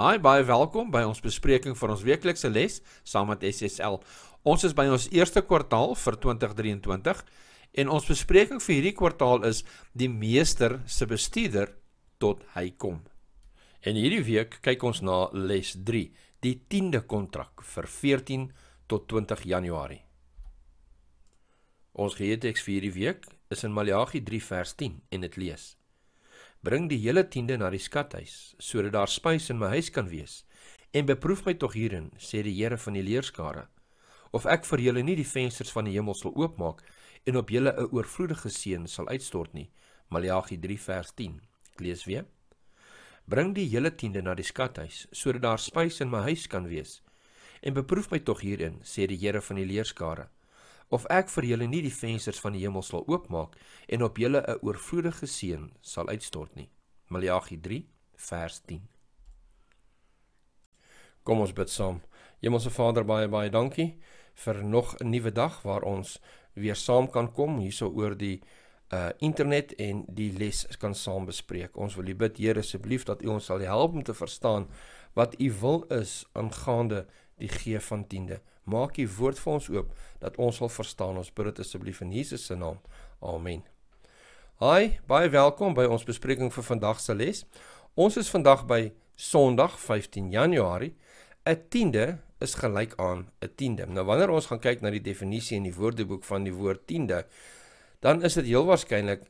Hi, baie welkom by ons bespreking vir ons weeklikse les saam met SSL. Ons is by ons eerste kwartaal vir 2023 en ons bespreking vir hierdie kwartaal is die meester se bestuurder tot hy kom. En hierdie week kyk ons na les 3, die 10de kontrak vir 14 tot 20 Januarie. Ons geheue teks vir hierdie week is in Maleagi 3 vers 10 en dit lees: Bring die hele tiende na die skathuis sodat daar spys in my huis kan wees en beproef my tog hierin sê die Here van die leerskare of ek vir julle nie die vensters van die hemel sal oopmaak en op julle 'n oorvloedige seën sal uitstort nie Maleagi 3 vers 10 ek lees weer Bring die hele tiende na die skathuis sodat daar spys in my huis kan wees en beproef my tog hierin sê die Here van die leerskare of ek vir julle nie die vensters van die hemel sal oopmaak en op julle 'n oorvloedige seën sal uitstort nie. Maleagi 3 vers 10. Kom ons bid saam. Hemelse Vader, baie baie dankie vir nog 'n nuwe dag waar ons weer saam kan kom hierso oor die uh internet en die les kan saam bespreek. Ons wil U bid, Here, asseblief dat U ons sal help om te verstaan wat U wil is aangaande die gee van 10de maak U woord vir ons oop dat ons sal verstaan. Ons bid dit asseblief in Jesus se naam. Amen. Hi, baie welkom by ons bespreking vir vandag se les. Ons is vandag by Sondag 15 Januarie. 'n Tiende is gelyk aan 'n tiende. Nou wanneer ons gaan kyk na die definisie in die Woordeboek van die woord tiende, dan is dit heel waarskynlik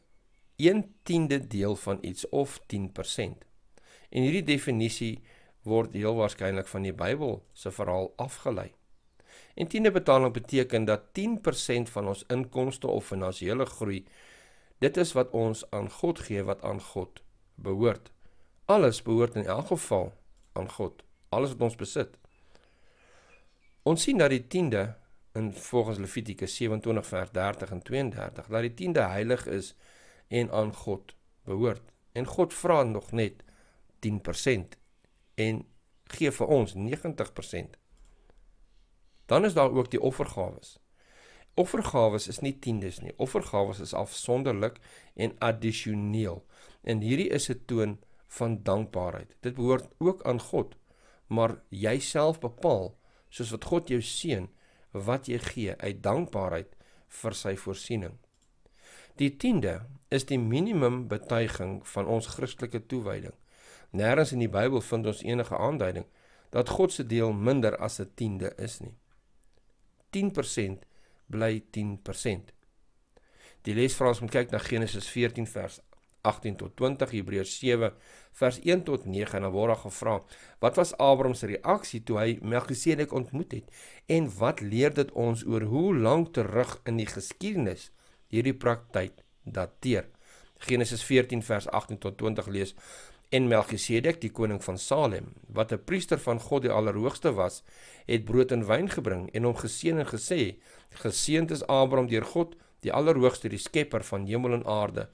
1/10de deel van iets of 10%. En hierdie definisie word heel waarskynlik van die Bybel se verhaal afgelei. En tiende betaling beteken dat 10% van ons inkomste of finansiële groei dit is wat ons aan God gee wat aan God behoort. Alles behoort in elk geval aan God, alles wat ons besit. Ons sien dat die tiende in volgens Levitikus 27 vers 30 en 32 dat die tiende heilig is en aan God behoort. En God vra nog net 10% en gee vir ons 90%. Dan is daar ook die offergawes. Offergawes is nie tiendes nie. Offergawes is afsonderlik en addisioneel. En hierdie is 'n toon van dankbaarheid. Dit behoort ook aan God, maar jouself bepaal soos wat God jou seën wat jy gee uit dankbaarheid vir sy voorsiening. Die tiende is die minimum betuiging van ons Christelike toewyding. Nêrens in die Bybel vind ons enige aanduiding dat God se deel minder as 'n tiende is nie. 10% bly 10%. Die les vra ons om kyk na Genesis 14 vers 18 tot 20, Hebreërs 7 vers 1 tot 9 en dan word daar gevra, wat was Abraham se reaksie toe hy Melchisedek ontmoet het en wat leer dit ons oor hoe lank terug in die geskiedenis hierdie praktyk dateer? Genesis 14 vers 18 tot 20 lees en Melchisedek die koning van Salem, wat 'n priester van God die Allerhoogste was, het brood en wyn gebring en hom geseën en gesê: Geseënd is Abraham deur God, die Allerhoogste, die skepper van hemel en aarde,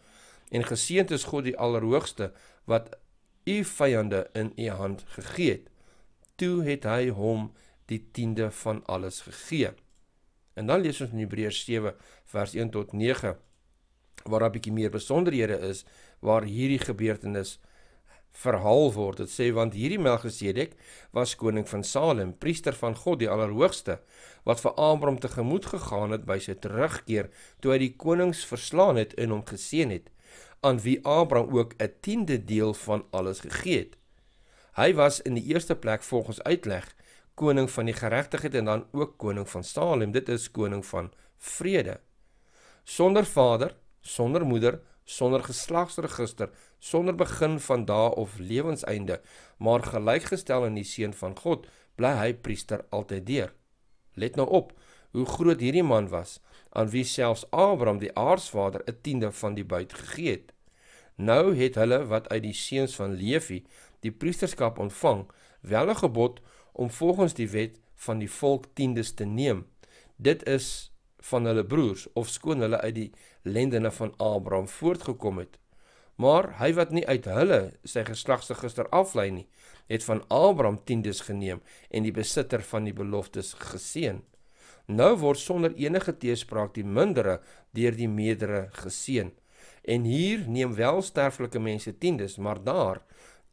en geseënd is God die Allerhoogste wat u vyande in u hand gegee het. Toe het hy hom die tiende van alles gegee. En dan lees ons in Hebreërs 7 vers 1 tot 9 waar 'n bietjie meer besonderhede is waar hierdie gebeurtenis verhaal word. Dit sê want hierdie Melchisedek was koning van Salem, priester van God die Allerhoogste, wat vir Abraham tegemoet gegaan het by sy terugkeer toe hy die konings verslaan het en hom geseën het, aan wie Abraham ook 'n tiende deel van alles gegee het. Hy was in die eerste plek volgens uitleg koning van die geregtigheid en dan ook koning van Salem. Dit is koning van vrede. Sonder vader, sonder moeder, sonder geslagsregister, sonder begin van dae of lewenseinde, maar gelykgestel in die seun van God, bly hy priester altyd deur. Let nou op hoe groot hierdie man was, aan wie selfs Abraham die aardsvader 'n tiende van die byt gegee het. Nou het hulle wat uit die seuns van Levi die priesterskap ontvang, wel 'n gebod om volgens die wet van die volk tiendes te neem. Dit is van hulle broers of skoon hulle uit die lendene van Abraham voortgekom het. Maar hy wat nie uit hulle sy geslagse gister aflei nie, het van Abraham tiendes geneem en die besitter van die beloftes geseën. Nou word sonder enige teespraak die mindere deur die meerdere geseën. En hier neem wel sterflike mense tiendes, maar daar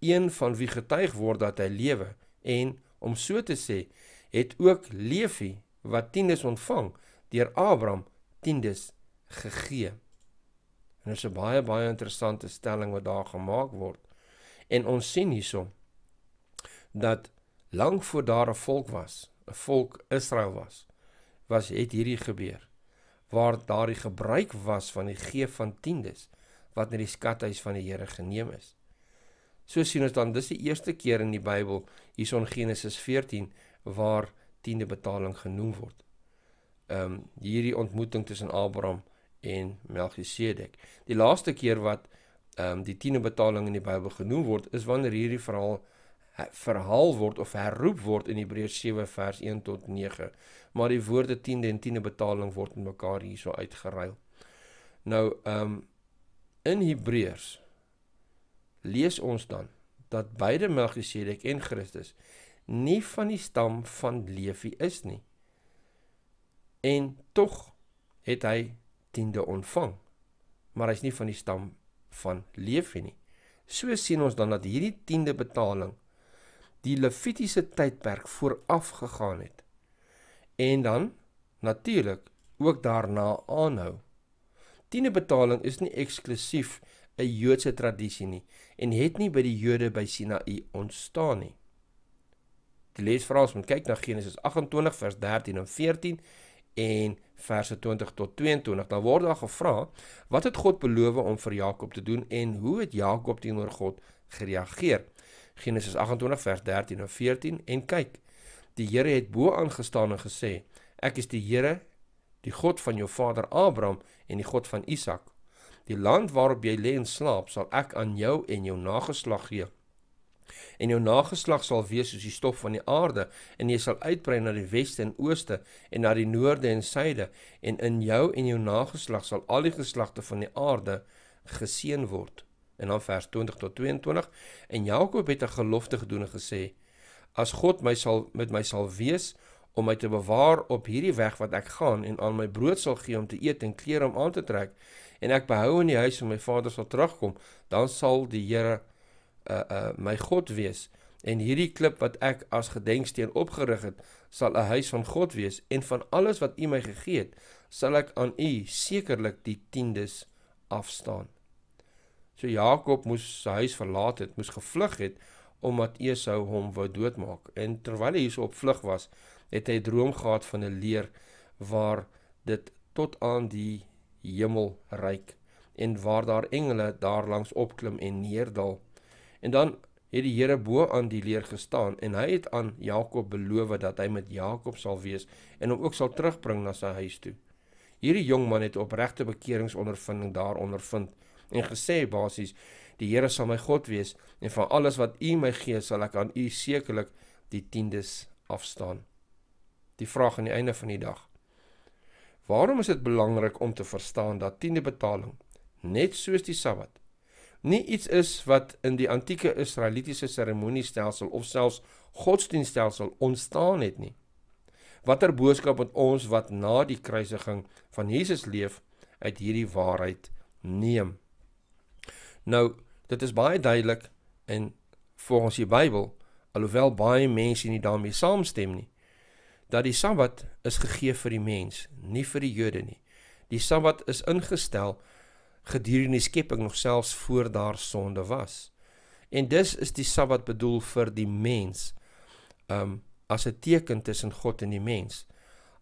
een van wie getuig word dat hy lewe en om so te sê, het ook leefie wat tiendes ontvang deur Abraham tiendes gegee. En dit is 'n baie baie interessante stelling wat daar gemaak word. En ons sien hierson dat lank voor daar 'n volk was, 'n volk Israel was, was het hierdie gebeur waar daardie gebruik was van die gee van tiendes wat na die skathuis van die Here geneem is. So sien ons dan dis die eerste keer in die Bybel hierson Genesis 14 waar tiende betaling genoem word ehm um, hierdie ontmoeting tussen Abraham en Melchisedek. Die laaste keer wat ehm um, die tienebetaling in die Bybel genoem word, is wanneer hierdie verhaal verhaal word of herroep word in Hebreërs 7 vers 1 tot 9. Maar die woorde tiende en tienebetaling word met mekaar hierso uitgeruil. Nou ehm um, in Hebreërs lees ons dan dat beide Melchisedek en Christus nie van die stam van Lewi is nie en tog het hy tiende ontvang maar hy's nie van die stam van Lewi nie so sien ons dan dat hierdie tiende betaling die levitiese tydperk vooraf gegaan het en dan natuurlik ook daarna aanhou tiende betaling is nie eksklusief 'n Joodse tradisie nie en het nie by die Jode by Sinaï ontstaan nie. Die les vra ons om kyk na Genesis 28 vers 13 en en verse 20 tot 22. Dan word daar gevra, wat het God beloof om vir Jakob te doen en hoe het Jakob teenoor God gereageer? Genesis 28 vers 13 en 14 en kyk, die Here het bo aangestaan en gesê, ek is die Here, die God van jou vader Abraham en die God van Isak. Die land waarop jy lê en slaap, sal ek aan jou en jou nageslag gee En jou nageslag sal wees soos die stof van die aarde, en jy sal uitbrei na die weste en ooste en na die noorde en suide, en in jou en jou nageslag sal al die geslagte van die aarde geseën word. En dan vers 20 tot 22, en Jakob het 'n gelofte gedoen en gesê: As God my sal met my sal wees om my te bewaar op hierdie weg wat ek gaan en aan my brood sal gee om te eet en klere om aan te trek en ek behou in die huis van my vader sal terugkom, dan sal die Here uh uh my God wees en hierdie klip wat ek as gedenksteen opgerig het sal 'n huis van God wees en van alles wat U my gegee het sal ek aan U sekerlik die tiendes afstaan. So Jakob moes sy huis verlaat het, moes gevlug het omdat Esau hom wou doodmaak en terwyl hy hierso op vlug was, het hy 'n droom gehad van 'n leer waar dit tot aan die hemel reik en waar daar engele daar langs opklim en neerdal En dan het die Here bo aan die leer gestaan en hy het aan Jakob beloof dat hy met Jakob sal wees en hom ook sal terugbring na sy huis toe. Hierdie jong man het opregte bekeringsondervinding daar ondervind en gesê basies die Here sal my God wees en van alles wat U my gee sal ek aan U sekerlik die tiendes afstaan. Die vraag aan die einde van die dag. Waarom is dit belangrik om te verstaan dat tiende betaling net soos die Sabbat nie iets is wat in die antieke Israelitiese seremoniestelsel of selfs godsdienststelsel ontstaan het nie. Watter boodskap het ons wat na die kruisiging van Jesus leef uit hierdie waarheid neem? Nou, dit is baie duidelik en volgens die Bybel, alhoewel baie mense nie daarmee saamstem nie, dat die Sabbat is gegee vir die mens, nie vir die Jode nie. Die Sabbat is ingestel gedurende die skepping nog selfs voor daar sonde was. En dus is die Sabbat bedoel vir die mens. Um as 'n teken tussen God en die mens,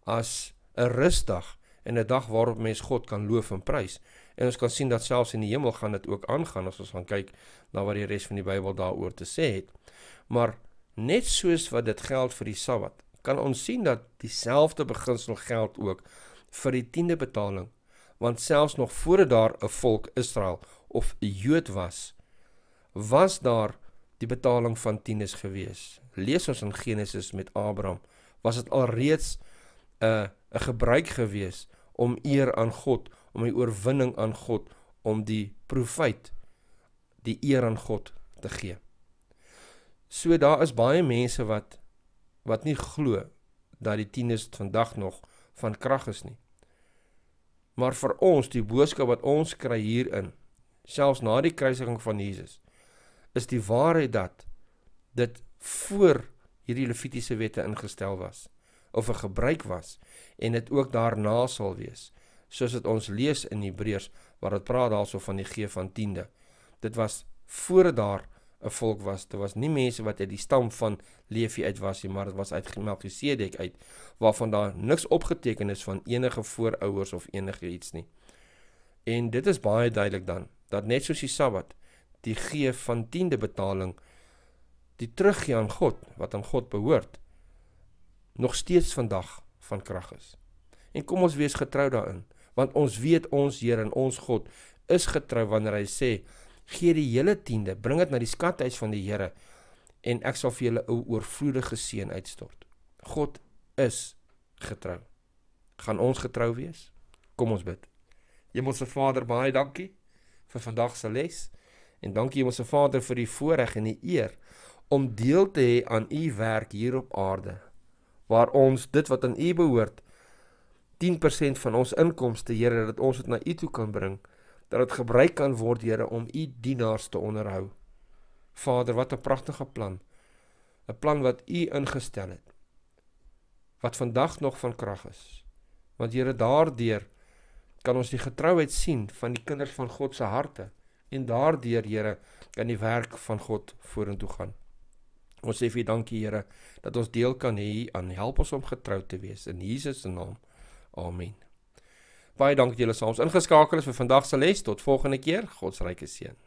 as 'n rusdag en 'n dag waarop mens God kan loof en prys. En ons kan sien dat selfs in die hemel gaan dit ook aangaan as ons gaan kyk na wat die res van die Bybel daaroor te sê het. Maar net soos wat dit geld vir die Sabbat, kan ons sien dat dieselfde beginsel geld ook vir die 10de betaling want selfs nog voordat daar 'n volk Israel of 'n Jood was, was daar die betaling van tienis gewees. Lees ons in Genesis met Abraham, was dit alreeds eh, 'n 'n gebruik gewees om eer aan God, om die oorwinning aan God, om die profeet die eer aan God te gee. So daar is baie mense wat wat nie glo dat die tienis vandag nog van krag is nie. Maar vir ons die boodskap wat ons kry hierin, selfs na die kruisiging van Jesus, is die waarheid dat dit voor hierdie Levitiese wette ingestel was of 'n gebruik was en dit ook daarna sal wees, soos dit ons lees in Hebreërs waar dit praat daarso van die gee van 10de. Dit was voor daar 'n volk was. Dit was nie mense wat uit die stam van Lewi uit was nie, maar dit was uit Melkisedek uit waarvan daar niks opgeteken is van enige voorouers of enige iets nie. En dit is baie duidelik dan dat net soos die Sabbat die gee van tiende betaling die teruggee aan God wat aan God behoort nog steeds vandag van krag is. En kom ons wees getrou daarin, want ons weet ons Here en ons God is getrou wanneer hy sê gee die hele tiende, bring dit na die skathuis van die Here en ek sal vir julle 'n oorvloedige seën uitstort. God is getrou. Gaan ons getrou wees? Kom ons bid. Hemelse Vader, baie dankie vir vandag se les en dankie Hemelse Vader vir die voorreg en die eer om deel te hê aan u werk hier op aarde waar ons dit wat aan u behoort 10% van ons inkomste, Here, dat ons dit na u toe kan bring dat dit gebruik kan word, Here, om u dienaars te onderhou. Vader, wat 'n pragtige plan. 'n Plan wat u ingestel het. Wat vandag nog van krag is. Want Here, daardeur kan ons die getrouheid sien van die kinders van God se harte en daardeur, Here, kan die werk van God vorentoe gaan. Ons sê vir dankie Here dat ons deel kan hê aan help ons om getrou te wees in Jesus se naam. Amen. Baie dankie dat julle saam ons ingeskakel is vir vandag se les. Tot volgende keer. Godsryke seën.